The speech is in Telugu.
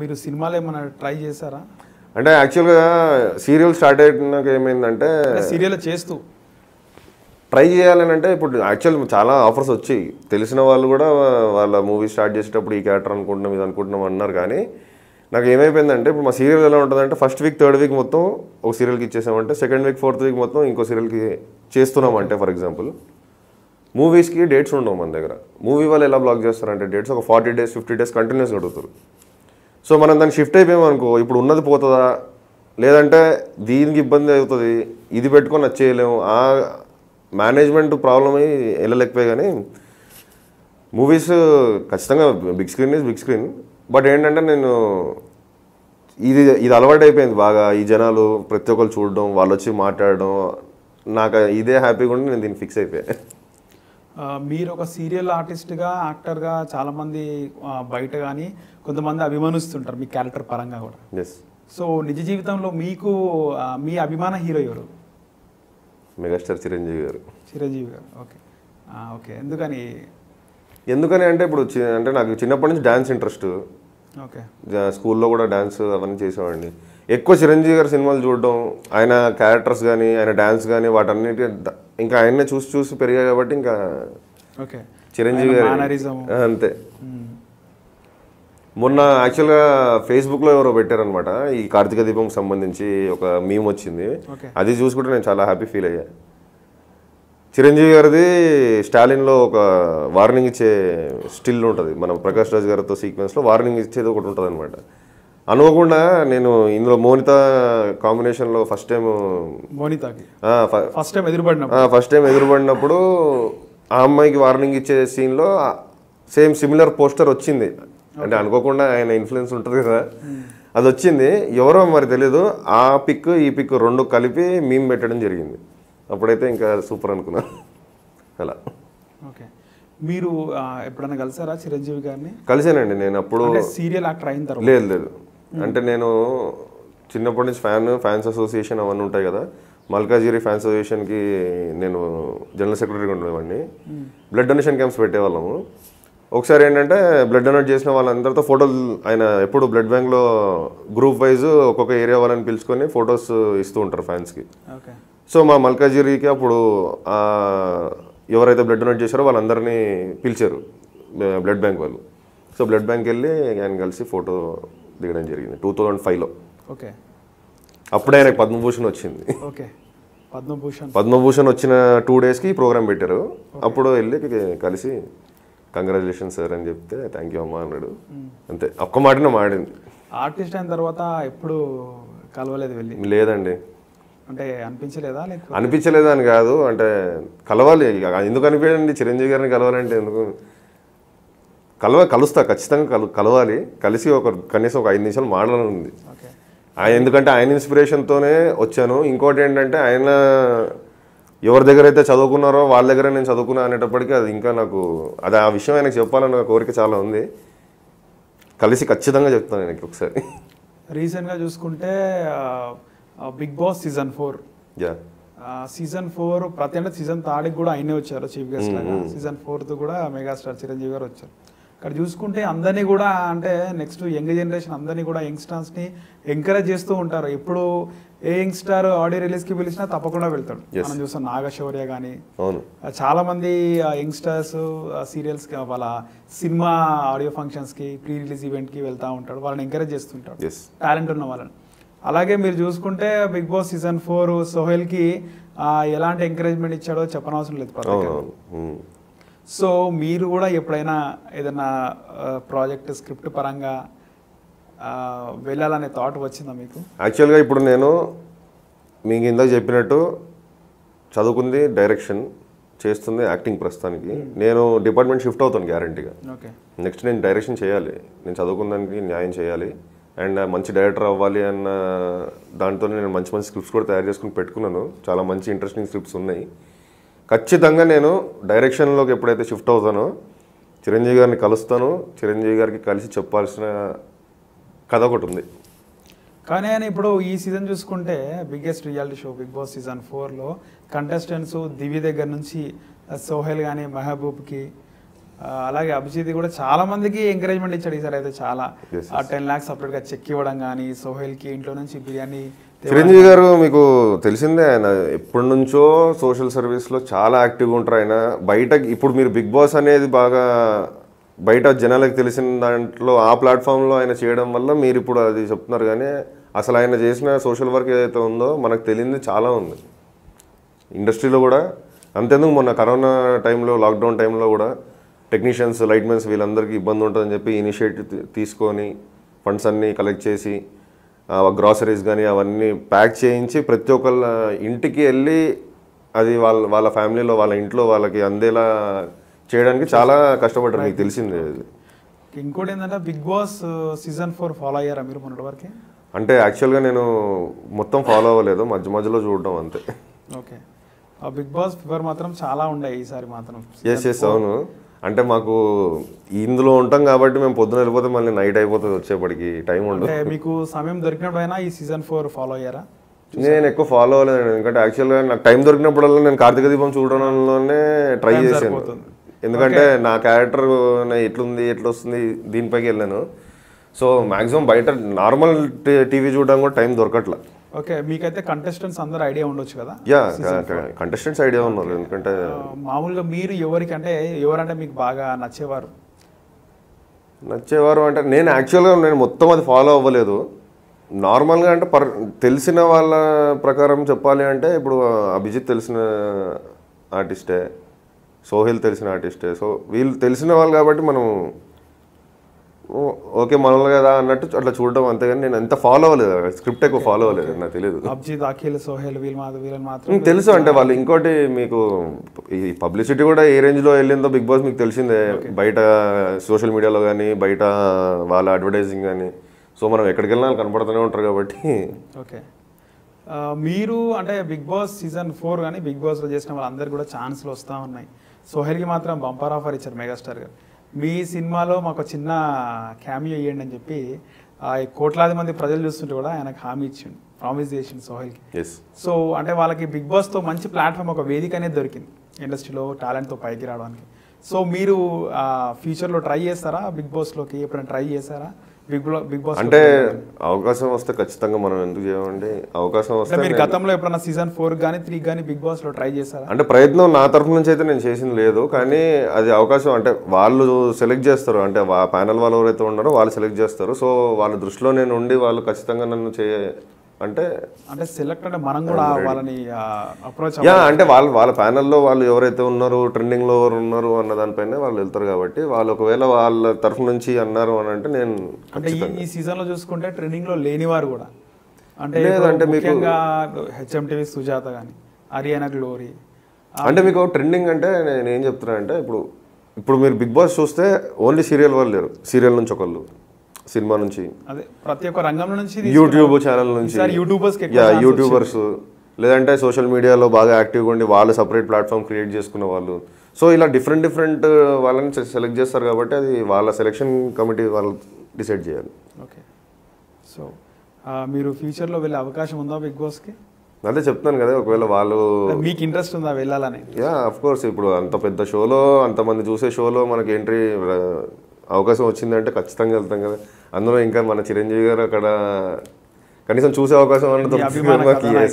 మీరు సినిమాలు ఏమైనా ట్రై చేశారా అంటే యాక్చువల్గా సీరియల్ స్టార్ట్ అయినాక ఏమైందంటే సీరియల్ చేస్తూ ట్రై చేయాలని అంటే ఇప్పుడు యాక్చువల్ చాలా ఆఫర్స్ వచ్చాయి తెలిసిన వాళ్ళు కూడా వాళ్ళ మూవీ స్టార్ట్ చేసేటప్పుడు ఈ క్యారెక్టర్ అనుకుంటున్నాం ఇది అనుకుంటున్నాం అన్నారు కానీ నాకు ఏమైపోయిందంటే ఇప్పుడు మా సీరియల్ ఎలా ఉంటుందంటే ఫస్ట్ వీక్ థర్డ్ వీక్ మొత్తం ఒక సీరియల్కి ఇచ్చేసామంటే సెకండ్ వీక్ ఫోర్త్ వీక్ మొత్తం ఇంకో సీరియల్కి చేస్తున్నామంటే ఫర్ ఎగ్జాంపుల్ మూవీస్కి డేట్స్ ఉండవు మన దగ్గర మూవీ వాళ్ళు ఎలా బ్లాక్ చేస్తారంటే డేట్స్ ఒక forty days fifty days continuous అడుగుతారు సో మనం దాన్ని షిఫ్ట్ అయిపోయామనుకో ఇప్పుడు ఉన్నది పోతుందా లేదంటే దీనికి ఇబ్బంది అవుతుంది ఇది పెట్టుకొని వచ్చేయలేము ఆ మేనేజ్మెంట్ ప్రాబ్లం అయ్యి వెళ్ళలేకపోయి కానీ మూవీస్ ఖచ్చితంగా big screen is big screen but ఏంటంటే నేను ఇది ఇది అలవాటు అయిపోయింది బాగా ఈ జనాలు ప్రతి ఒక్కరు చూడడం వాళ్ళు వచ్చి మాట్లాడడం నాకు ఇదే హ్యాపీగా ఉండి నేను దీన్ని ఫిక్స్ అయిపోయాను మీరు ఒక సీరియల్ ఆర్టిస్ట్గా యాక్టర్గా చాలామంది బయట కానీ కొంతమంది అభిమానిస్తుంటారు మీ క్యారెక్టర్ పరంగా కూడా సో నిజ జీవితంలో మీకు మీ అభిమాన హీరో ఎవరు మెగాస్టార్ చిరంజీవి గారు చిరంజీవి గారు ఓకే ఓకే ఎందుకని ఎందుకని అంటే ఇప్పుడు అంటే నాకు చిన్నప్పటి నుంచి డ్యాన్స్ ఇంట్రెస్ట్ ఓకే స్కూల్లో కూడా డ్యాన్స్ అవన్నీ చేసేవాడిని ఎక్కువ చిరంజీవి గారు సినిమాలు చూడడం ఆయన క్యారెక్టర్స్ కానీ ఆయన డ్యాన్స్ కానీ వాటన్నిటి ఇంకా ఆయన చూసి చూసి పెరిగా కాబట్టి ఇంకా ఓకే చిరంజీవి గారు అంతే మొన్న యాక్చువల్గా ఫేస్బుక్లో ఎవరో పెట్టారనమాట ఈ కార్తీక దీపం సంబంధించి ఒక మీమ్ వచ్చింది అది చూసుకుంటే నేను చాలా హ్యాపీ ఫీల్ అయ్యా చిరంజీవి గారిది స్టాలిన్లో ఒక వార్నింగ్ ఇచ్చే స్టిల్ ఉంటుంది మన ప్రకాష్ రాజ్ గారితో సీక్వెన్స్లో వార్నింగ్ ఇచ్చేది ఒకటి ఉంటుంది అనమాట అనుకోకుండా నేను ఇందులో మోనిత కాంబినేషన్లో ఫస్ట్ టైం మోనితకి ఫస్ట్ టైం ఎదురుపడిన ఫస్ట్ టైం ఎదురుపడినప్పుడు ఆ అమ్మాయికి వార్నింగ్ ఇచ్చే సీన్లో సేమ్ సిమిలర్ పోస్టర్ వచ్చింది అంటే అనుకోకుండా ఆయన ఇన్ఫ్లుయెన్స్ ఉంటుంది కదా అది వచ్చింది ఎవరో మరి తెలియదు ఆ పిక్ ఈ పిక్ రెండు కలిపి మేము పెట్టడం జరిగింది అప్పుడైతే ఇంకా సూపర్ అనుకున్నా అలా ఓకే మీరు ఎప్పుడైనా కలిసారా చిరంజీవి గారిని కలిసానండి నేను అప్పుడు సీరియల్ యాక్టర్ అయిన తర్వాత లేదు లేదు Hmm. అంటే నేను చిన్నప్పటి నుంచి ఫ్యాన్ ఫ్యాన్స్ అసోసియేషన్ అవన్నీ ఉంటాయి కదా మల్కాజిగిరి ఫ్యాన్స్ అసోసియేషన్కి నేను జనరల్ సెక్రటరీగా ఉండేవాడిని బ్లడ్ డొనేషన్ క్యాంప్స్ పెట్టేవాళ్ళము ఒకసారి ఏంటంటే బ్లడ్ డొనేట్ చేసిన వాళ్ళందరితో ఫోటోలు ఆయన ఎప్పుడు బ్లడ్ బ్యాంక్లో గ్రూప్ వైజ్ ఒక్కొక్క ఏరియా వాళ్ళని పిలుచుకొని ఫొటోస్ ఇస్తూ ఉంటారు ఫ్యాన్స్కి సో మా మల్కాజిగిరికి అప్పుడు ఎవరైతే బ్లడ్ డొనేట్ చేశారో వాళ్ళందరినీ పిలిచారు బ్లడ్ బ్యాంక్ వాళ్ళు సో బ్లడ్ బ్యాంక్ వెళ్ళి ఆయన కలిసి ఫోటో దిగడం జరిగింది టూ థౌజండ్ ఫైవ్లో ఓకే అప్పుడే ఆయనకు పద్మభూషణ్ వచ్చింది ఓకే పద్మభూషణ్ పద్మభూషణ్ వచ్చిన టూ డేస్కి ప్రోగ్రామ్ పెట్టారు అప్పుడు వెళ్ళి కలిసి కంగ్రాచులేషన్ సార్ అని చెప్తే థ్యాంక్ యూ అమ్మా అన్నాడు అంతే ఒక్క మాటనే మాడింది ఆర్టిస్ట్ అయిన తర్వాత ఎప్పుడు కలవలేదు వెళ్ళి లేదండి అంటే అనిపించలేదా అనిపించలేదా అని కాదు అంటే కలవాలి ఎందుకు అనిపించండి చిరంజీవి గారిని కలవాలంటే ఎందుకు కలవ కలుస్తా ఖచ్చితంగా కలు కలవాలి కలిసి ఒక కనీసం ఒక ఐదు నిమిషాలు మాట్లాడనుంది ఆయన ఎందుకంటే ఆయన ఇన్స్పిరేషన్తోనే వచ్చాను ఇంకోటి ఏంటంటే ఆయన ఎవరి దగ్గర అయితే చదువుకున్నారో వాళ్ళ దగ్గర నేను చదువుకున్నా అనేటప్పటికీ అది ఇంకా నాకు అది ఆ విషయం ఆయనకు చెప్పాలన్న కోరిక చాలా ఉంది కలిసి ఖచ్చితంగా చెప్తాను ఆయనకి ఒకసారి రీసెంట్గా చూసుకుంటే Bigg Boss season four season four ప్రతి అంటే సీజన్ తాడికి కూడా ఆయనే వచ్చారు చీఫ్ గెస్ట్ సీజన్ ఫోర్త్ కూడా మెగాస్టార్ చిరంజీవి గారు వచ్చారు ఇక్కడ చూసుకుంటే అందరినీ కూడా అంటే నెక్స్ట్ యంగ్ జనరేషన్ అందరినీ కూడా యంగ్స్టర్స్ని ఎంకరేజ్ చేస్తూ ఉంటారు ఎప్పుడు ఏ యంగ్స్టార్ ఆడియో రిలీజ్కి పిలిచినా తప్పకుండా వెళ్తాడు మనం చూస్తాం నాగశౌర్య కానీ చాలా మంది యంగ్స్టర్స్ సీరియల్స్ వాళ్ళ సినిమా ఆడియో ఫంక్షన్స్కి ప్రీ రిలీజ్ ఈవెంట్కి వెళ్తూ ఉంటాడు వాళ్ళని ఎంకరేజ్ చేస్తుంటాడు టాలెంట్ ఉన్న వాళ్ళని అలాగే మీరు చూసుకుంటే బిగ్ బాస్ సీజన్ ఫోర్ సోహెల్కి ఎలాంటి ఎంకరేజ్మెంట్ ఇచ్చాడో చెప్పనవసరం లేదు సో మీరు కూడా ఎప్పుడైనా ఏదైనా ప్రాజెక్ట్ స్క్రిప్ట్ పరంగా వెళ్ళాలనే థాట్ వచ్చిందా మీకు యాక్చువల్గా ఇప్పుడు నేను మీకు ఇందాక చెప్పినట్టు చదువుకుంది డైరెక్షన్ చేస్తుంది యాక్టింగ్ ప్రస్తుతానికి hmm. నేను డిపార్ట్మెంట్ షిఫ్ట్ అవుతాను గ్యారంటీగా నెక్స్ట్ నేను డైరెక్షన్ చేయాలి నేను దానికి న్యాయం చేయాలి అండ్ మంచి డైరెక్టర్ అవ్వాలి అన్న దాంతో నేను మంచి మంచి స్క్రిప్ట్స్ కూడా తయారు చేసుకుని పెట్టుకున్నాను చాలా మంచి ఇంట్రెస్టింగ్ స్క్రిప్ట్స్ ఉన్నాయి ఖచ్చితంగా నేను డైరెక్షన్లోకి ఎప్పుడైతే షిఫ్ట్ అవుతానో చిరంజీవి గారిని కలుస్తాను చిరంజీవి గారికి కలిసి చెప్పాల్సిన కథ ఒకటి ఉంది కానీ ఆయన ఇప్పుడు ఈ సీజన్ చూసుకుంటే biggest reality show Bigg Boss season ఫోర్లో కంటెస్టెంట్స్ దివి దగ్గర నుంచి సోహెల్ కానీ మెహబూబ్కి అలాగే అభిజిత్ కూడా చాలా మందికి ఎంకరేజ్మెంట్ ఇచ్చాడు ఈసారి అయితే చాలా టెన్ ల్యాక్స్ సపరేట్గా చెక్ ఇవ్వడం కానీ సోహెల్కి ఇంట్లో నుంచి బిర్యానీ చిరంజీవి గారు మీకు తెలిసిందే ఆయన ఎప్పటి నుంచో సోషల్ సర్వీస్లో చాలా యాక్టివ్గా ఉంటారు ఆయన బయట ఇప్పుడు మీరు బిగ్ బాస్ అనేది బాగా బయట జనాలకు తెలిసిన దాంట్లో ఆ ప్లాట్ఫామ్లో ఆయన చేయడం వల్ల మీరు ఇప్పుడు అది చెప్తున్నారు కానీ అసలు ఆయన చేసిన సోషల్ వర్క్ ఏదైతే ఉందో మనకు తెలియదు చాలా ఉంది ఇండస్ట్రీలో కూడా అంతేందుకు మొన్న కరోనా టైంలో లాక్డౌన్ టైంలో కూడా టెక్నీషియన్స్ లైట్మెన్స్ వీళ్ళందరికీ ఇబ్బంది ఉంటుందని చెప్పి ఇనిషియేటివ్ తీసుకొని ఫండ్స్ అన్నీ కలెక్ట్ చేసి గ్రాసరీస్ కానీ అవన్నీ ప్యాక్ చేయించి ప్రతి ఒక్కళ్ళ ఇంటికి వెళ్ళి అది వాళ్ళ వాళ్ళ ఫ్యామిలీలో వాళ్ళ ఇంట్లో వాళ్ళకి అందేలా చేయడానికి చాలా కష్టపడ్డారు మీకు తెలిసిందే అది ఇంకోటి ఏంటంటే Bigg Boss season four follow అయ్యారా మీరు మొన్నటి వరకు అంటే యాక్చువల్గా నేను మొత్తం ఫాలో అవ్వలేదు మధ్య మధ్యలో చూడడం అంతే ఓకే ఆ బిగ్ బాస్ ఫీవర్ మాత్రం చాలా ఉండే ఈసారి మాత్రం ఎస్ ఎస్ అవును అంటే మాకు ఇందులో ఉంటాం కాబట్టి మేము పొద్దున వెళ్ళిపోతే మళ్ళీ నైట్ అయిపోతుంది వచ్చేప్పటికి టైం ఉండదు మీకు సమయం దొరికినప్పుడు అయినా ఈ సీజన్ ఫోర్ ఫాలో అయ్యారా నేను ఎక్కువ ఫాలో అవ్వలేదు ఎందుకంటే యాక్చువల్గా నాకు టైం దొరికినప్పుడల్లా నేను కార్తీక దీపం చూడడంలోనే ట్రై చేశాను ఎందుకంటే నా క్యారెక్టర్ ఎట్లుంది ఎట్లా వస్తుంది దీనిపైకి వెళ్ళాను సో మాక్సిమం బయట నార్మల్ టీవీ చూడడం కూడా టైం దొరకట్లా ఓకే మీకైతే కంటెస్టెంట్స్ అందరు ఐడియా ఉండొచ్చు కదా యా కంటెస్టెంట్స్ ఐడియా ఉన్నారు ఎందుకంటే మామూలుగా మీరు ఎవరికంటే ఎవరంటే మీకు బాగా నచ్చేవారు నచ్చేవారు అంటే నేను యాక్చువల్గా నేను మొత్తం అది ఫాలో అవ్వలేదు నార్మల్గా అంటే పర్ తెలిసిన వాళ్ళ ప్రకారం చెప్పాలి అంటే ఇప్పుడు అభిజిత్ తెలిసిన ఆర్టిస్టే సోహెల్ తెలిసిన ఆర్టిస్టే సో వీళ్ళు తెలిసిన వాళ్ళు కాబట్టి మనం ఓకే మనలో కదా అన్నట్టు అట్లా చూడడం అంతేగాని నేను ఎంత ఫాలో అవ్వలేదు స్క్రిప్ట్ ఎక్కువ ఫాలో అవ్వలేదు నాకు తెలియదు అఖిల్ సోహెల్ తెలుసు అంటే వాళ్ళు ఇంకోటి మీకు ఈ పబ్లిసిటీ కూడా ఏ రేంజ్లో వెళ్ళిందో బిగ్ బాస్ మీకు తెలిసిందే బయట సోషల్ మీడియాలో కానీ బయట వాళ్ళ అడ్వర్టైజింగ్ కానీ సో మనం ఎక్కడికి వెళ్ళినా కనపడుతూనే ఉంటారు కాబట్టి ఓకే మీరు అంటే బిగ్ బాస్ సీజన్ ఫోర్ కానీ బిగ్ బాస్లో చేసిన వాళ్ళందరికీ కూడా ఛాన్స్లు వస్తూ ఉన్నాయి సోహెల్కి మాత్రం బంపర్ ఆఫర్ ఇచ్చారు మెగాస్టార్ గారు మీ సినిమాలో మాకు చిన్న క్యామియో ఇవ్వండి అని చెప్పి కోట్లాది మంది ప్రజలు చూస్తుంటే కూడా ఆయనకు హామీ ఇచ్చిండు ప్రామిస్ చేసిండు సోహెల్కి సో అంటే వాళ్ళకి బిగ్ బాస్తో మంచి ప్లాట్ఫామ్ ఒక వేదిక అనేది దొరికింది ఇండస్ట్రీలో టాలెంట్తో పైకి రావడానికి సో మీరు ఫ్యూచర్లో ట్రై చేస్తారా బిగ్ బాస్లోకి ఎప్పుడైనా ట్రై చేస్తారా బిగ్ బిగ్ బాస్ అంటే అవకాశం వస్తే ఖచ్చితంగా మనం ఎందుకు చేయమండి అవకాశం వస్తే మీరు గతంలో ఎప్పుడైనా సీజన్ ఫోర్ కానీ త్రీ కానీ బిగ్ బాస్ లో ట్రై చేస్తారు అంటే ప్రయత్నం నా తరఫు నుంచి అయితే నేను చేసింది లేదు కానీ అది అవకాశం అంటే వాళ్ళు సెలెక్ట్ చేస్తారు అంటే ప్యానల్ వాళ్ళు ఎవరైతే ఉన్నారో వాళ్ళు సెలెక్ట్ చేస్తారు సో వాళ్ళ దృష్టిలో నేను ఉండి వాళ్ళు ఖచ్చితంగా నన్ను చేయ అంటే అంటే సెలెక్ట్ అంటే మనం కూడా వాళ్ళని అప్రోచ్ యా అంటే వాళ్ళు వాళ్ళ ప్యానల్లో వాళ్ళు ఎవరైతే ఉన్నారు ట్రెండింగ్లో ఎవరు ఉన్నారు అన్న దానిపైన వాళ్ళు వెళ్తారు కాబట్టి వాళ్ళు ఒకవేళ వాళ్ళ తరఫు నుంచి అన్నారు అని అంటే నేను అంటే ఈ సీజన్లో చూసుకుంటే ట్రెండింగ్లో లేని వారు కూడా అంటే లేదంటే మీకు హెచ్ఎంటీవీ సుజాత కానీ హరియానా గ్లోరీ అంటే మీకు ట్రెండింగ్ అంటే నేను ఏం చెప్తున్నా అంటే ఇప్పుడు ఇప్పుడు మీరు బిగ్ బాస్ చూస్తే ఓన్లీ సీరియల్ వాళ్ళు లేరు సీరియల్ నుంచి ఒకళ్ళు సినిమా నుంచి అదే ప్రతి ఒక్క నుంచి యూట్యూబ్ ఛానల్ నుంచి యూట్యూబర్స్ యూట్యూబర్స్ లేదంటే సోషల్ మీడియాలో బాగా యాక్టివ్గా ఉండి వాళ్ళు సపరేట్ ప్లాట్ఫామ్ క్రియేట్ చేసుకున్న వాళ్ళు సో ఇలా డిఫరెంట్ డిఫరెంట్ uh, వాళ్ళని సెలెక్ట్ చేస్తారు కాబట్టి అది వాళ్ళ సెలెక్షన్ కమిటీ వాళ్ళు డిసైడ్ చేయాలి ఓకే సో మీరు ఫ్యూచర్లో వెళ్ళే అవకాశం ఉందా బిగ్ బాస్కి అదే చెప్తున్నాను కదా ఒకవేళ వాళ్ళు మీకు ఇంట్రెస్ట్ ఉందా వెళ్ళాలని యా అఫ్ కోర్స్ ఇప్పుడు అంత పెద్ద షోలో అంతమంది చూసే షోలో మనకి ఎంట్రీ అవకాశం వచ్చిందంటే ఖచ్చితంగా వెళ్తాం కదా అందులో ఇంకా మన చిరంజీవి గారు అక్కడ కనీసం చూసే అవకాశం అన్నది